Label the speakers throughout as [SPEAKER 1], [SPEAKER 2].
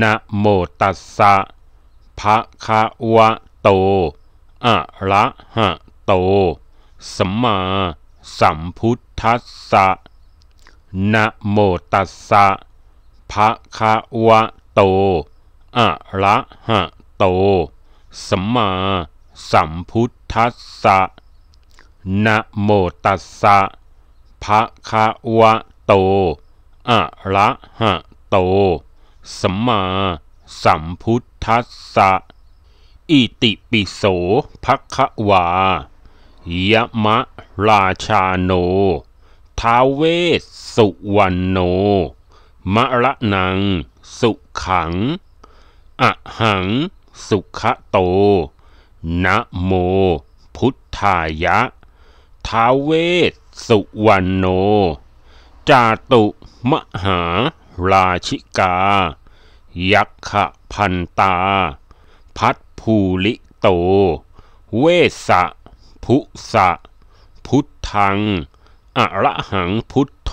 [SPEAKER 1] นะโมตัสสะภะคะวะโต อะระหะโต สัมมาสัมพุทธัสสะนะโมตัสสะภะคะวะโต อะระหะโต สัมมาสัมพุทธัสสะนะโมตัสสะภะคะวะโต อะระหะโตสัมมาสัมพุทธัสสะ อิติปิโสภะคะวายะมะราชาโน ทาเวสสุวรรณโนมะระนังสุขังอะหังสุขะโต นะโมพุทธายะ ทาเวสสุวรรณโน จาตุมหาราชิกายักขพันตา พัทภูลิโต เวสะพุสะ พุทธังอระหังพุทโธ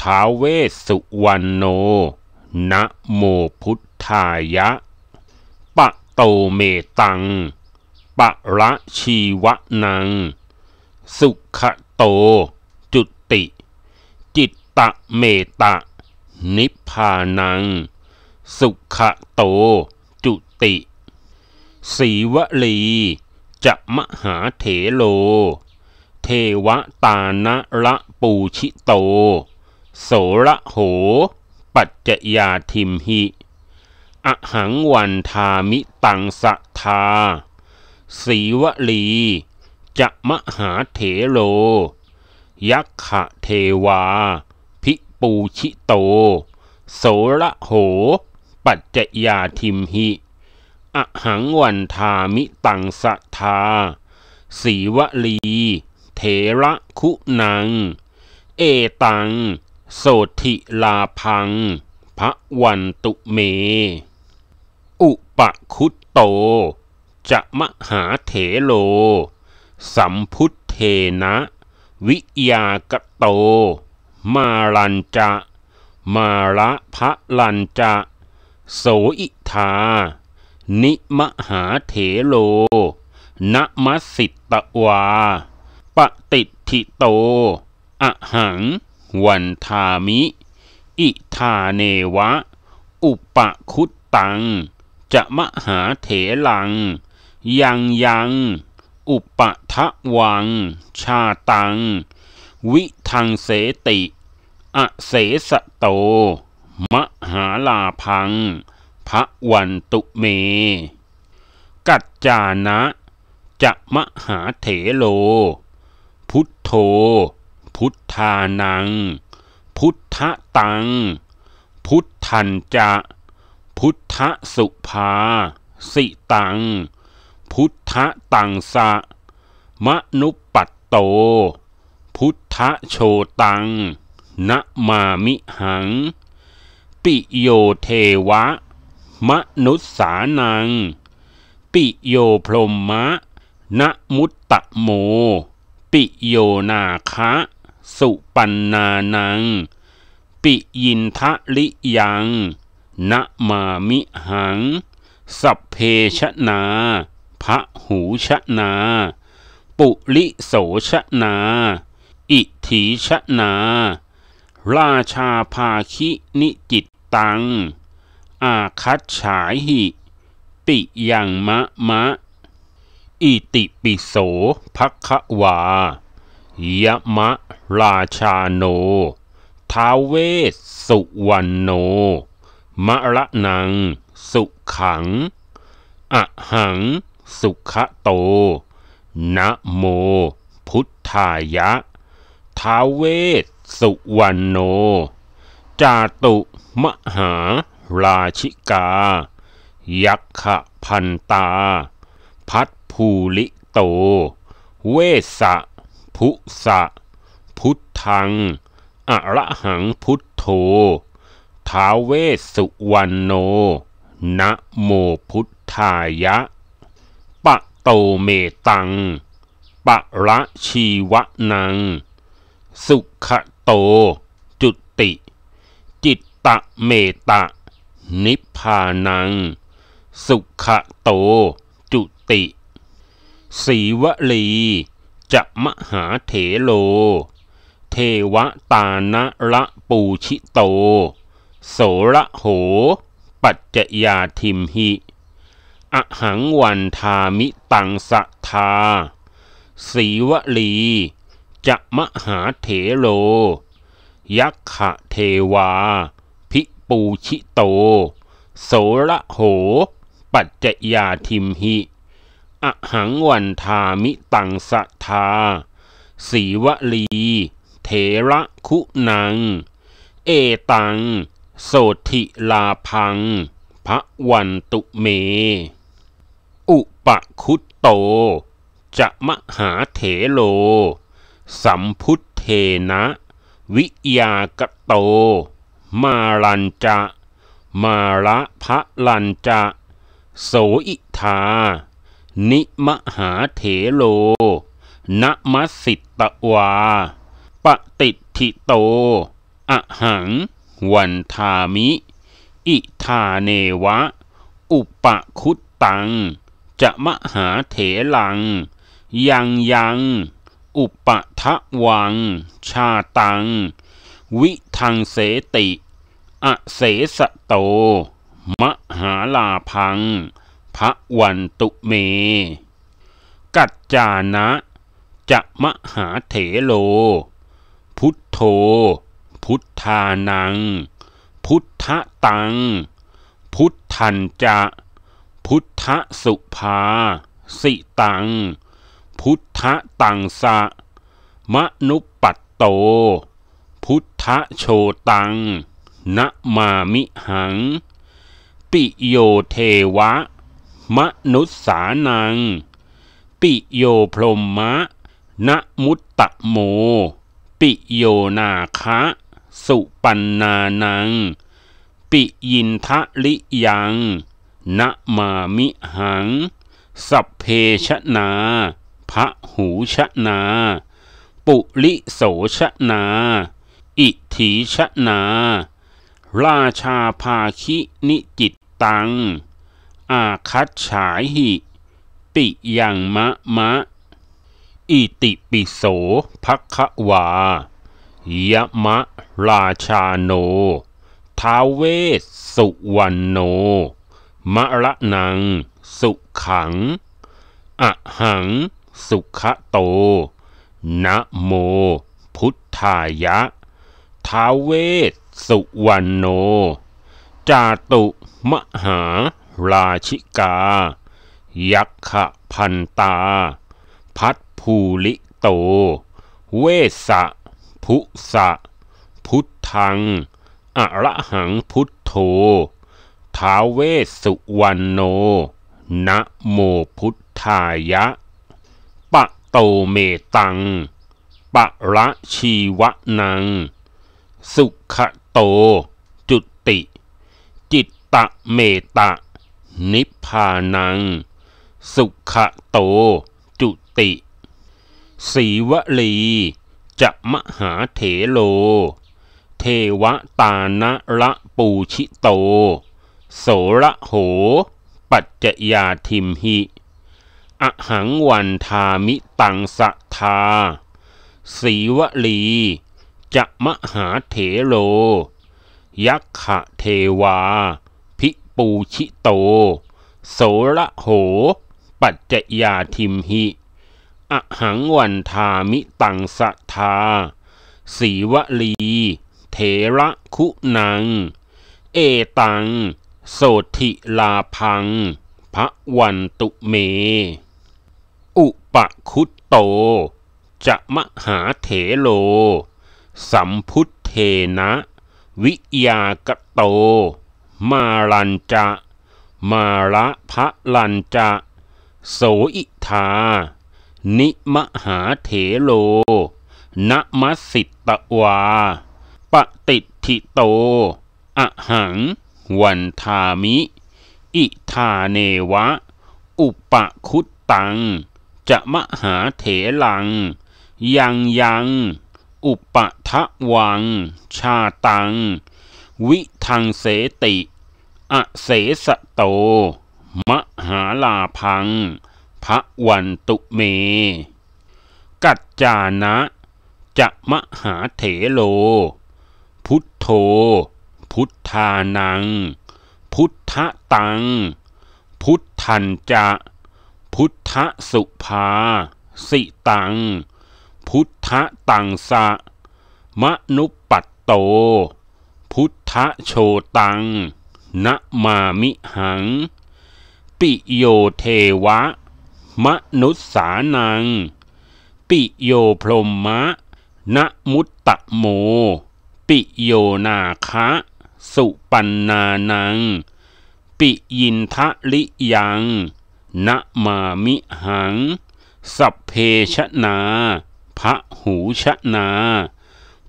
[SPEAKER 1] ท้าเวสุวรรณโนนะโมพุทธายะ ปะโตเมตัง ปะระชีวะนัง สุขโต จุติ จิตตะเมตะ นิพพานังสุขโต จุติสีวลีจะมหาเถโล เทวตานะระปูชิโต โสระโห ปัจจยาทิมหิ อหังวันทามิตังสะทาสีวลีจะมหาเถโลยักขะเทวาภิปูชิโต โสระโหปัจจยาทิมหิ อหังวันทามิตังสทาสีวลี เถระคุนัง เอตัง โสธิลาพัง พระวันตุเม อุปคุตโต จะมหาเถโล สัมพุทเทนะวิยากโต มารันจะ มาระพระลันจะโสอิทานิมหาเถโล นมัสสิตตวา ปติทิโต อหัง วันทามิ อิทาเนวะ อุปคุตตัง จะมหาเถลัง ยังยัง อุปทะวัง ชาตัง วิทังเสติ อเสสโตมหาลาพังพระวันตุเม กัจจานะ จะมหาเถโล พุทโธ พุทธานัง พุทธตัง พุทธันจะ พุทธสุภา สิตัง พุทธตังสะมนุปัตโต พุทธโชตัง นะมามิหังปิโยเทวะ มนุษสานัง ปิโยพรมมะ นะมุตตะโม ปิโยนาคะ สุปันนานัง ปิยินทะลิยัง นะมามิหัง สัพเพชนาพระหูชนา ปุลิโสชนา อิถีชนา ราชาภาคินิจิตตังอาคัตฉายหิ ติยังมะมะ อิติปิโสภควา ยะมะราชาโน ทาเวสสุวรรณโน มะระนัง สุขัง อะหังสุขะโต นะโมพุทธายะ ทาเวสสุวรรณโน จาตุมหาราชิกา ยักขพันตา พัทภูลิโต เวสะพุสะพุทธังอระหังพุทโธท้าเวสุวรรณโนนะโมพุทธายะ ปะโตเมตัง ปะระชีวะนัง สุขโตตะเมตะ นิพพานัง สุขะโต จุติสีวลีจะมหาเถโล เทวตานะระปูชิโต โสระโห ปัจจยาทิมหิ อหังวันทามิตังสะทาสีวลีจะมหาเถโล ยักขะเทวาปูชิโต โสระโห ปัจจยาทิมหิ อหังวันทามิตังสทาสีวลี เถระคุนัง เอตังโสธิลาพังพระวันตุเม อุปคุตโต จะมหาเถโล สัมพุทเทนะวิยากโตมาลันจะ มาละพะลันจะ โสอิทานิมหาเถโลนะมัสิตตวา ปติทิโต อหัง วันทามิ อิทาเนวะ อุปคุตตัง จะมหาเถลัง ยังยัง อุปทะวัง ชาตังวิทังเสติ อเสสโต มหาลาพังพระวันตุเม กัจจานะ จะมหาเถโล พุทโธ พุทธานัง พุทธตัง พุทธันจะ พุทธสุภา สิตัง พุทธตังสะ มนุปัตโตพุทธโชตังนะมามิหัง ปิโยเทวะ มนุษสานัง ปิโยพรมมะนะมุตตะโม ปิโยนาคะ สุปันนานัง ปิยินทะลิยังนะมามิหัง สัพเพชนา พระหูชนา ปุริโสชนาอิถีชนา ราชาภาคินิจิตตัง อาคัตฉายหิ ติยังมะมะ อิติปิโสภควา ยะมะราชาโนท้าเวสสุวรรณโน มะระนังสุขังอหังสุขโต นะโมพุทธายะท้าวเวสสุวรรณโน จาตุ มหาราชิกา ยักขพันตา พัทภูลิโต เวสะพุสะ พุทธังอระหังพุทโธท้าวเวสสุวรรณโนนะโมพุทธายะ ปะโตเมตัง ปะระชีวะนังสุขโต จุติ จิตตะเมตะ นิพพานัง สุขโต จุติสีวลีจะมหาเถโล เทวตานะระปูชิโต โสระโห ปัจจยาทิมหิ อหังวันทามิตังสะทาสีวลีจะมหาเถโล ยักขะเทวา พิปูชิโต โสระโห ปัจจยาทิมหิ อหังวันทามิตังสทาสีวลีเถระคุนัง เอตังโสธิลาพังพระวันตุเม อุปคุตโต จะมหาเถโลสัมพุทเทนะวิยากโตมาลันจะ มาละพะลันจะ โสอิทานิมหาเถโลนมัสสิตวา ปติทิโต อหังวันทามิอิทาเนวะอุปคุตตังจะมหาเถลังยังยังอุปทะวัง ชาตัง วิทังเสติ อเสสโต มหาลาพังพระวันตุเม กัจจานะจะมหาเถโล พุทโธ พุทธานัง พุทธตัง พุทธันจะ พุทธสุภา สิตังพุทธตังสะ มนุปัตโต พุทธโชตังนะมามิหัง ปิโยเทวะ มนุษสานัง ปิโยพรมมะนะมุตตะโม ปิโยนาคะ สุปันนานัง ปิยินทะลิยังนะมามิหัง สัพเพชนาพะหูชนา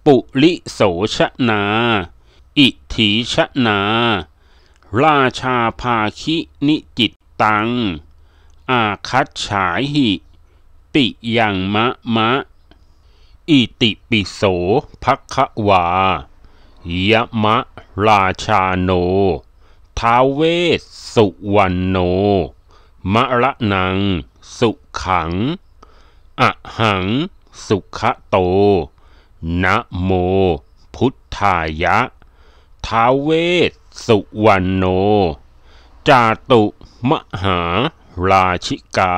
[SPEAKER 1] ปุลิโสชนา อิถีชนา ราชาภาคินิจิตตัง อาคัตฉายหิติยังมะมะ อิติปิโสภัควา ยะมะราชาโน ทาเวสสุวรรณโน มะระนัง สุขังอะหังสุขโต นะโมพุทธายะ ท้าเวสสุวรรณโนจาตุ มหาราชิกา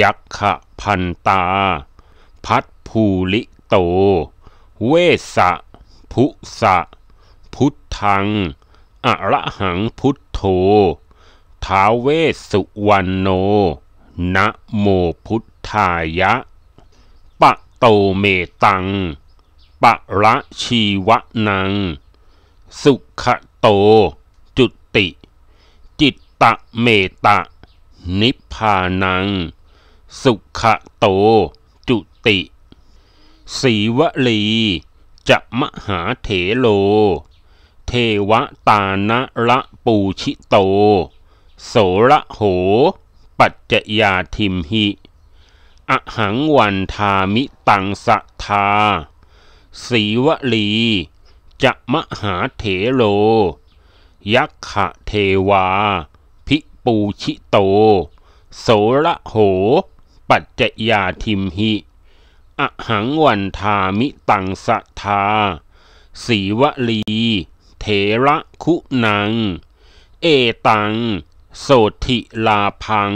[SPEAKER 1] ยักขพันตา พัดภูลิโต เวสะ พุสะ พุทธัง อระหังพุทโธ ท้าเวสสุวรรณโนนะโมพุทธายะโตเมตัง ปะระชีวะนัง สุขโต จุติ จิตตะเมตะ นิพพานัง สุขโต จุติ สีวลี จะมหาเถโล เทวตานะระปูชิโต โสระโห ปัจจยาทิมหิอหังวันทามิตังสะทา สีวลี จะมหาเถโล ยักขะเทวา พิปูชิโต โสระโห ปัจจยาทิมหิ อหังวันทามิตังสะทา สีวลี เถระคุนัง เอตัง โสธิลาพัง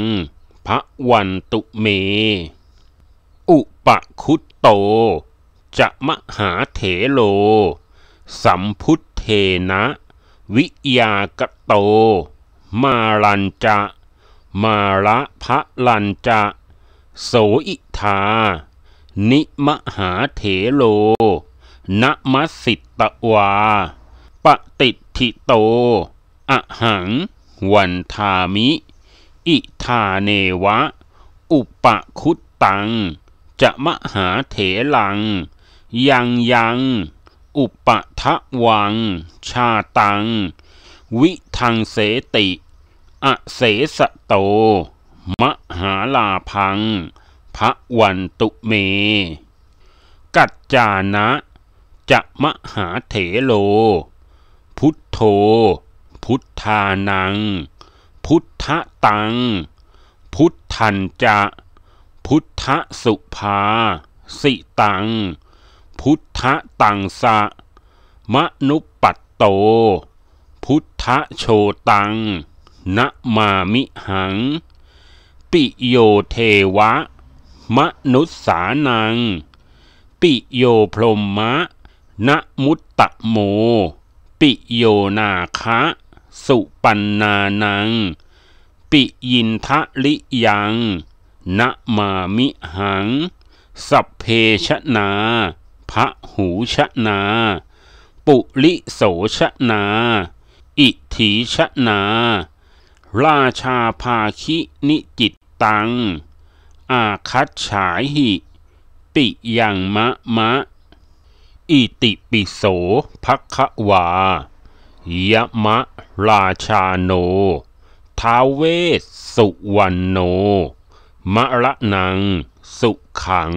[SPEAKER 1] พระวันตุเมอุปคุตโต จะมหาเถโล สัมพุทเทนะ วิยากโต มาลันจะ มาระพะลันจะ โสอิทานิมหาเถโลนมัสิตตวา ปติทิโต อหัง วันทามิ อิทาเนวะ อุปคุตตังจะมหาเถลัง ยังยัง อุปทะวัง ชาตัง วิทังเสติ อเสสโต มหาลาพังพระวันตุเม กัจจานะ จะมหาเถโล พุทโธ พุทธานัง พุทธตัง พุทธันจะพุทธสุภาสิตัง พุทธตังสะมนุปัตโต พุทธโชตังนะมามิหัง ปิโยเทวะ มนุษสานัง ปิโยพรมมะนะมุตตะโม ปิโยนาคะ สุปันนานัง ปิยินทะลิยังนะมามิหัง สัพเพชนาพระหูชนา ปุลิโสชนา อิถีชนา ราชาภาคินิจิตตัง อาคัตฉายหิติยังมะมะ อิติปิโสภัะวายะมะราชาโนท้าเวสสุวรรณโนมะระนังสุขขัง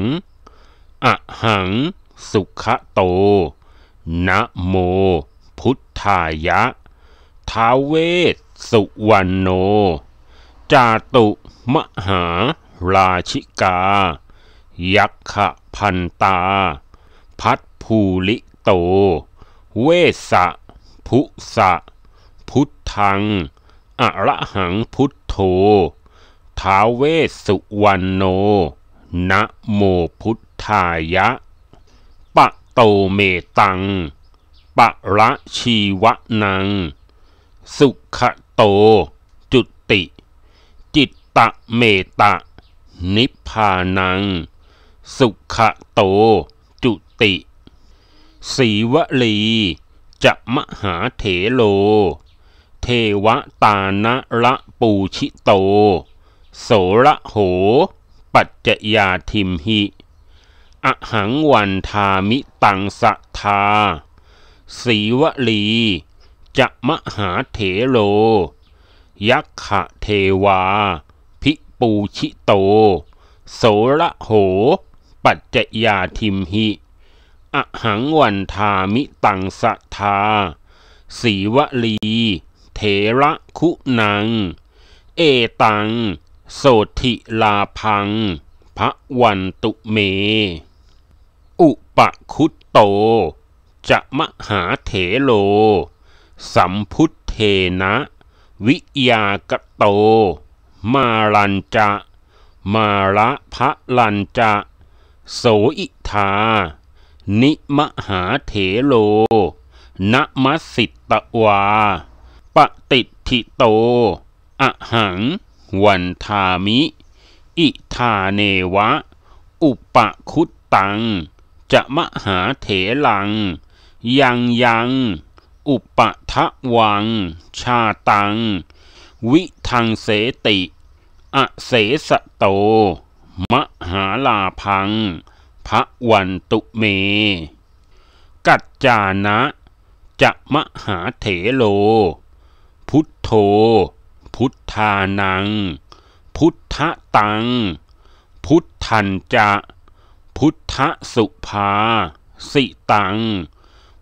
[SPEAKER 1] อะหังสุขโต นะโมพุทธายะท้าเวสสุวรรณโนจาตุมหาราชิกา ยักขพันตา พัทภูลิโต เวสะ พุสะ พุทธังอะระหังพุทโธท้าเวสสุวรรณโน นะโมพุทธายะ ปะโตเมตัง ปะระชีวะนัง สุขโตจุติ จิตตะเมตะ นิพพานัง สุขโตจุติ สีวลี จะมหาเถโล เทวตานะระปูชิโตโสระโห ปัจจยาทิมหิ อหังวันทามิตังสะทาสีวลีจะมหาเถโล ยักขะเทวา พิปูชิโต โสระโห ปัจจยาทิมหิ อหังวันทามิตังสะทาสีวลีเถระคุนัง เอตังโสธิลาพัง พระวันตุเม อุปคุตโต จะมหาเถโล สัมพุทเทนะ วิยากโต มาลันจะ มาละพระลันจะ โสอิทานิมหาเถโลนมัสสิตวาปฏิทิโต อหังวันทามิ อิธาเนวะ อุปคุตตัง จะมหาเถลัง ยังยัง อุปทะวัง ชาตัง วิทังเสติ อเสสโต มหาลาพัง พระวันตุเม กัจจานะ จะมหาเถโล พุทโธพุทธานัง พุทธตัง พุทธันจะ พุทธสุภาสิตัง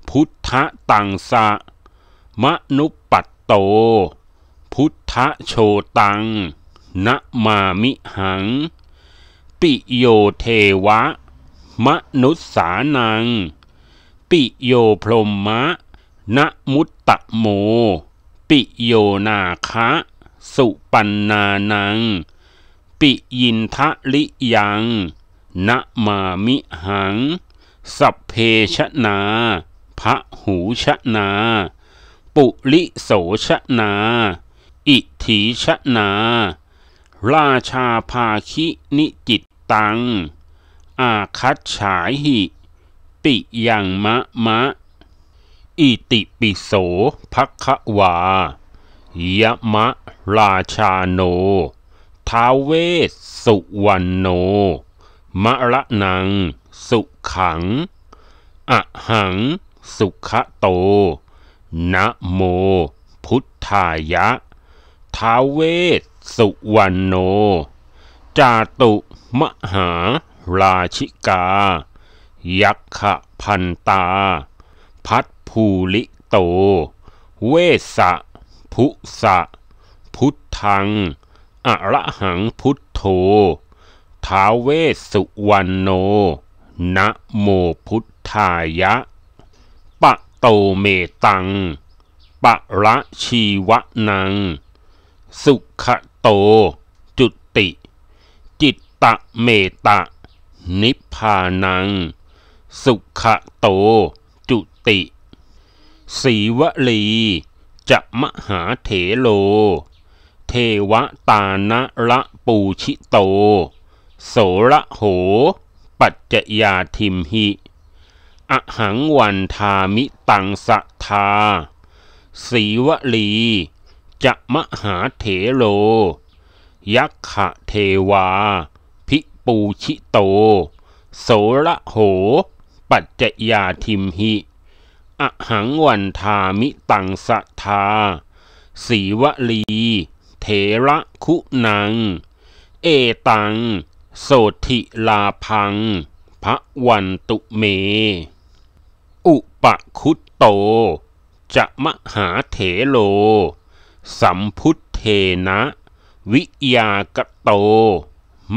[SPEAKER 1] พุทธตังสะมนุปัตโต พุทธโชตังนะมามิหัง ปิโยเทวะ มนุษสานัง ปิโยพรมมะนะมุตตะโม ปิโยนาคะสุปันนานัง ปิยินทะลิยังนะมามิหัง สัพเพชนาพระหูชนา ปุลิโสชนา อิถีชนา ราชาภาคินิจิตตัง อาคัตฉายหิ ปิยังมะมะ อิติปิโสภควายมะราชาโนท้าเวสสุวรรณโน มะระนังสุขัง อะหังสุขโตนะโมพุทธายะท้าเวสสุวรรณโน จาตุมหาราชิกา ยักขพันตา พัทภูลิโต เวสะพุสะพุทธังอระหังพุทโธท้าเวสุวรรณโนนะโมพุทธายะ ปะโตเมตัง ปะระชีวะนัง สุขโต จุติ จิตตะเมตะ นิพพานัง สุขโต จุติสีวลีจะมหาเถโล เทวตานะระปูชิโต โสระโห ปัจจยาทิมหิ อหังวันทามิตังสะทาสีวลีจะมหาเถโลยักขะเทวา พิปูชิโต โสระโห ปัจจยาทิมหิอหังวันทามิตังสทาสีวลี เถระคุนัง เอตัง โสธิลาพัง พระวันตุเม อุปคุตโต จะมหาเถโล สัมพุทเทนะ วิยากโต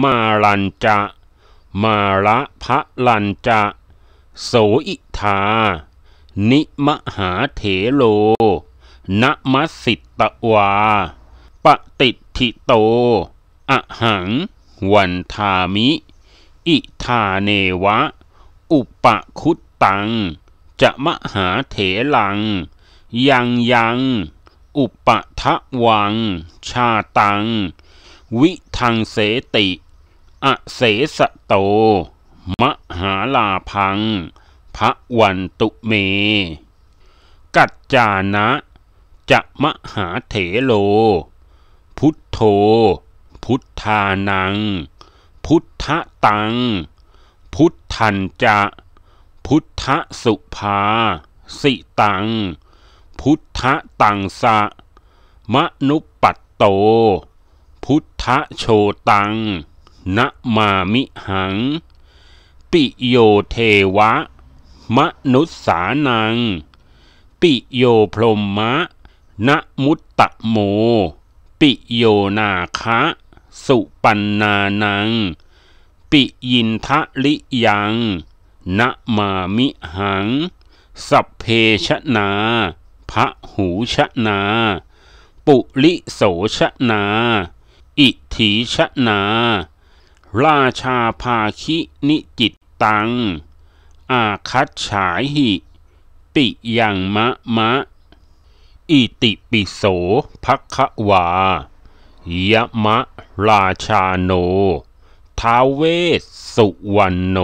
[SPEAKER 1] มาลันจะ มาละพระลันจะ โสอิทานิมหาเถโลนะมัสิตวา ปติทิโต อหัง วันทามิ อิธาเนวะ อุปคุตตัง จะมหาเถลัง ยังยัง อุปทะวัง ชาตัง วิทังเสติ อเสสโต มหาลาพังพระวันตุเม กัจจานะ จะมหาเถโล พุทโธ พุทธานัง พุทธตัง พุทธันจะ พุทธสุภา สิตัง พุทธตังสะ มนุปัตโต พุทธโชตัง นะมามิหัง ปิโยเทวะมนุษสานัง ปิโยพรมมะ นะมุตตะโม ปิโยนาคะ สุปันนานัง ปิยินทะลิยัง นะมามิหัง สัพเพชนาพระหูชนา ปุลิโสชนา อิถีชนา ราชาภาคินิจิตตังอาคัจฉายหิ ติยังมะมะ อิติปิโสภควายะมะราชาโนท้าเวสสุวรรณโน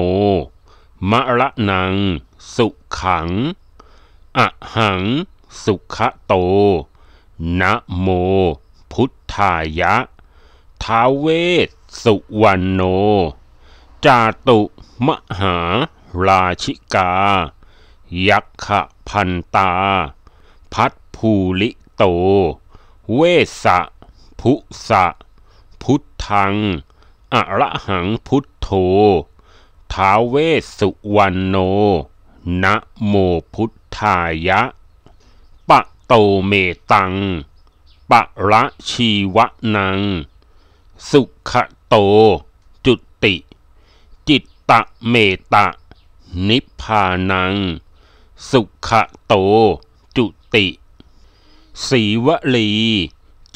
[SPEAKER 1] มะระนัง สุขัง อะหัง สุขะโต นะโมพุทธายะท้าเวสสุวรรณโน จาตุมหาราชิกา ยักขพันตา พัดภูลิโต เวสะพุสะพุทธังอระหังพุทโธท้าเวสุวรรณโนนะโมพุทธายะ ปะโตเมตัง ปะระชีวะนัง สุขโต จุติ จิตตะเมตะนิพพานัง สุขะโต จุติสีวลี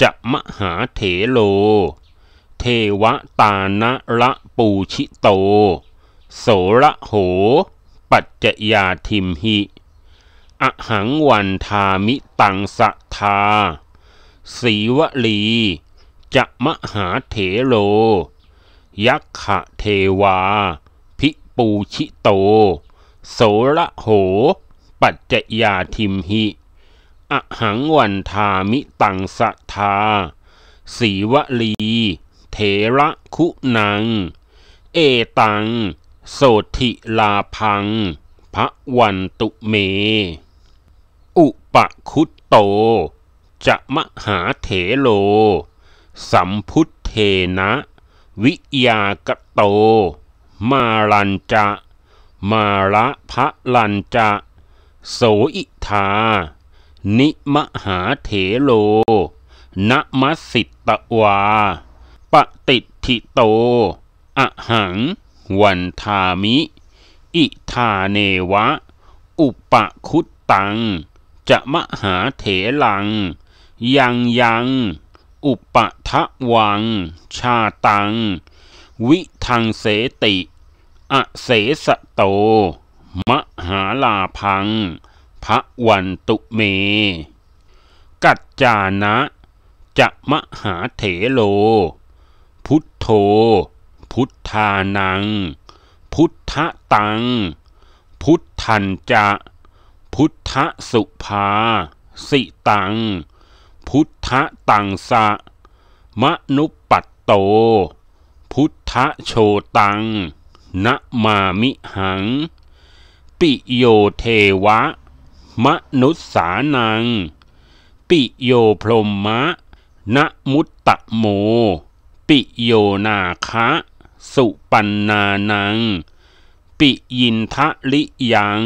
[SPEAKER 1] จะมหาเถโล เทวตานะระปูชิโต โสระโห ปัจจยาทิมหิ อหังวันทามิตังสะทาสีวลีจะมหาเถโล ยักขะเทวาปูชิโต โสระโห ปัจจยาทิมหิ อหังวันทามิตังสทาสีวลี เถระคุนัง เอตังโสธิลาพังพระวันตุเม อุปคุตโต จะมหาเถโล สัมพุทเทนะวิยากโตมาลันจะ มาละพะลันจะ โสอิทานิมหาเถโลนะมัสสิตวาปฏิทิโต อหัง วันทามิ อิทาเนวะ อุปคุตตัง จะมหาเถลัง ยังยัง อุปทะวัง ชาตังวิทังเสติ อเสสโต มหาลาพังพระวันตุเม กัจจานะ จะมหาเถโล พุทโธ พุทธานัง พุทธตัง พุทธันจะ พุทธสุภา สิตัง พุทธตังสะมนุปัตโตคะโชตัง นะมามิหัง ปิโยเทวะ มนุษสานัง ปิโยพรมมะ นะมุตตะโม ปิโยนาคะ สุปันนานัง ปิยินทะลิยัง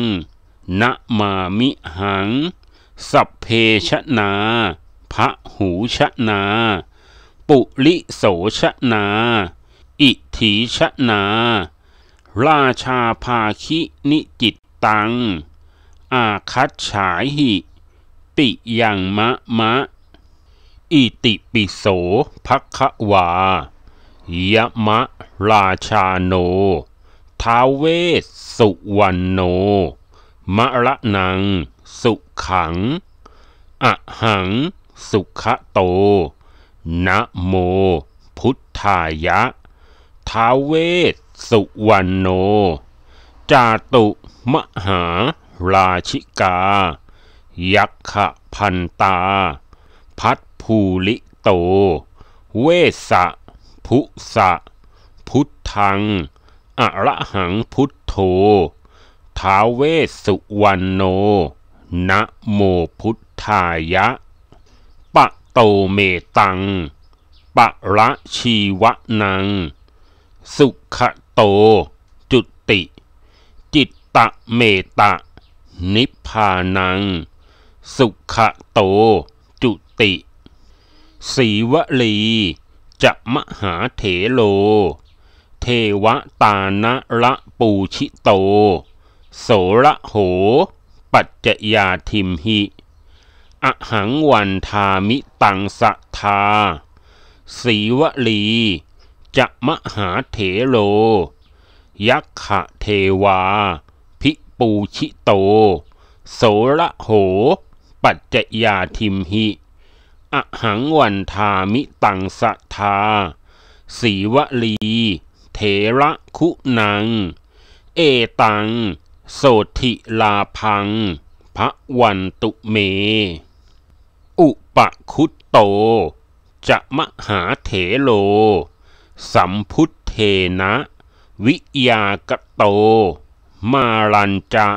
[SPEAKER 1] นะมามิหัง สัพเพชนา พระหูชนา ปุริโสชนาอิถีชนา ราชาภาคินิจิตตัง อาคัตฉายหิ ติยังมะมะ อิติปิโสภควายะมะราชาโนท้าเวสสุวรรณโน มะระนังสุขังอหังสุขโต นะโมพุทธายะท้าเวสสุวรรณโน จาตุมหาราชิกา ยักขพันตา พัทภูลิโต เวสะพุสะ พุทธังอระหังพุทโธท้าเวสสุวรรณโนนะโมพุทธายะ ปะโตเมตัง ปะระชีวะนังสุขโต จุติ จิตตะเมตะ นิพพานัง สุขโต จุติสีวลีจะมหาเถโล เทวตานะระปูชิโต โสระโห ปัจจยาทิมหิ อหังวันทามิตังสะทาสีวลีจมหาเถโล ยักขะเทวา พิปูชิโต โสระโห ปัจจยาทิมหิ อหังวันทามิตังสทาสีวลีเถระคุนัง เอตังโสธิลาพังพระวันตุเม อุปคุตโต จะมหาเถโลสัมพุทเทนะวิยากโตมาลันจะ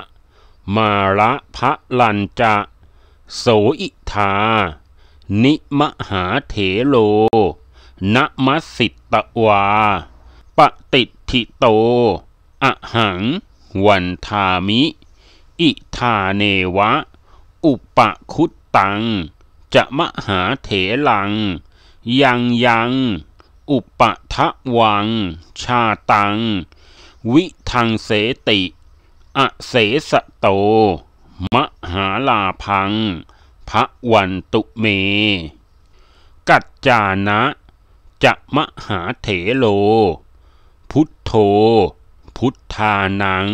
[SPEAKER 1] มาละพะลันจะ โสอิทานิมหาเถโลนมัสสิตวา ปติทิโต อหังวันทามิอิทาเนวะอุปคุตตังจะมหาเถลังยังยังอุปทะวัง ชาตัง วิทังเสติ อเสสโต มหาลาพังพระวันตุเม กัจจานะ จะมหาเถโล พุทโธ พุทธานัง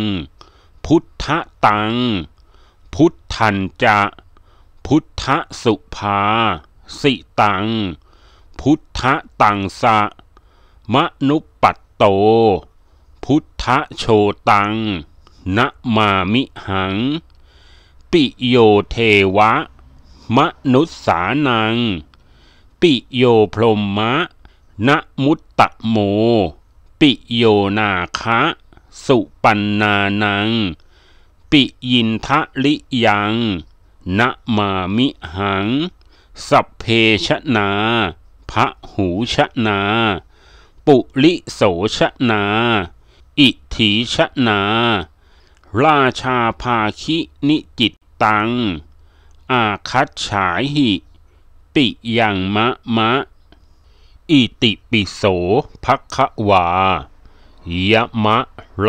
[SPEAKER 1] พุทธตัง พุทธันจะ พุทธสุภา สิตังพุทธตังสะ มนุปัตโต พุทธโชตังนะมามิหัง ปิโยเทวะ มนุษสานัง ปิโยพรมมะนะมุตตะโม ปิโยนาคะ สุปันนานัง ปิยินทะลิยังนะมามิหัง สัพเพชนาพะหูชนา ปุลิโสชนา อิถีชนา ราชาภาคินิจิตตัง อาคัตฉายหิติยังมะมะ อิติปิโสภัวา ยะมะ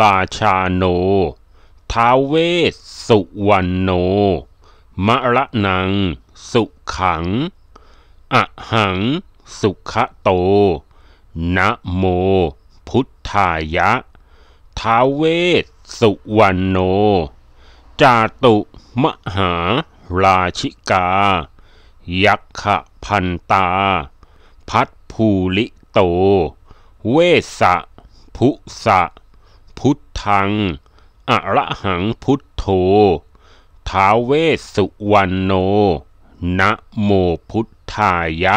[SPEAKER 1] ราชาโนท้าเวสสุวรรณโน มะระนัง สุขังอะหังสุขโต นะโมพุทธายะ ท้าเวสสุวรรณโน จาตุ มหาราชิกา ยักขะพันตา พัดภูลิโต เวสะ พุสะ พุทธัง อระหังพุทโธ ท้าเวสสุวรรณโนนะโมพุทธายะ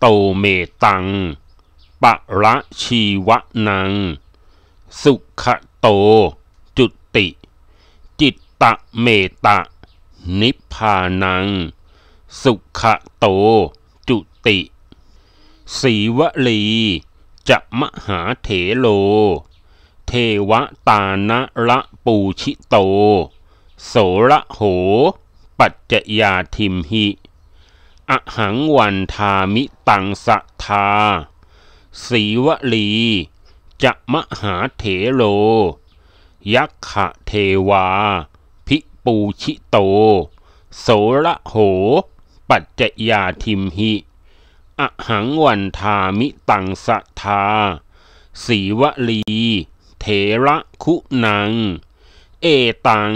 [SPEAKER 1] โตเมตัง ปะระชีวะนัง สุขโต จุติ จิตตะเมตะ นิพพานัง สุขโต จุติ สีวลี จะมหาเถโล เทวตานะระปูชิโต โสระโห ปัจจยาทิมหิอหังวันทามิตังสะทาสีวลี จะมหาเถโล ยักขะเทวา พิปูชิโต โสระโห ปัจจยาทิมหิ อหังวันทามิตังสะทาสีวลี เถระคุนัง เอตัง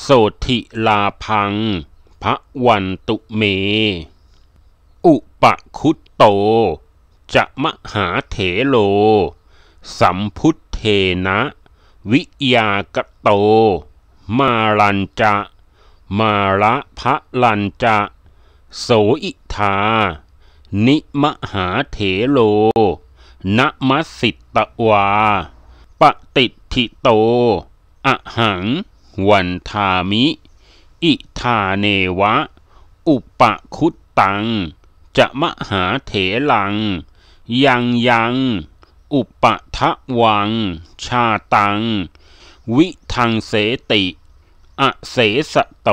[SPEAKER 1] โสธิลาพัง พระวันตุเมอุปคุตโต จะมหาเถโล สัมพุทเทนะ วิยากโต มาลันจะ มาระพะลันจะ โสอิทานิมหาเถโลนมัสิตตวา ปติทิโต อหัง วันทามิ อิทาเนวะ อุปคุตตังจะมหาเถลัง ยังยัง อุปทะวัง ชาตัง วิทังเสติ อเสสโต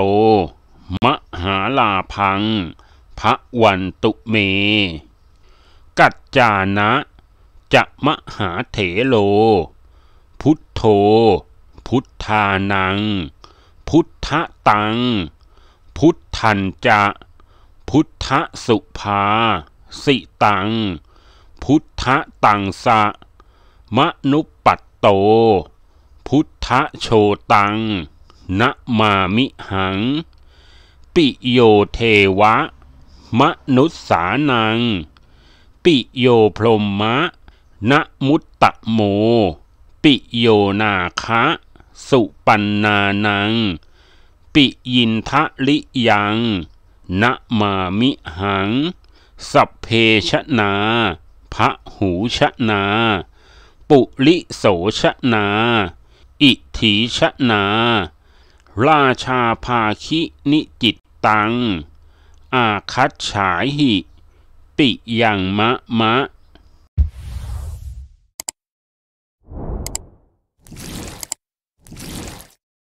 [SPEAKER 1] มหาลาพังพระวันตุเม กัจจานะ จะมหาเถโล พุทโธ พุทธานัง พุทธตัง พุทธันจะพุทธสุภาสิตัง พุทธตังสะมนุปัตโต พุทธโชตังนะมามิหัง ปิโยเทวะ มนุษสานัง ปิโยพรมมะนะมุตตะโม ปิโยนาคะ สุปันนานัง ปิยินทะลิยังนะมามิหัง สัพเพชนาพระหูชนา ปุลิโสชนา อิถีชนา ราชาภาคินิจิตตัง อาคัตฉายหิปิยังมะมะ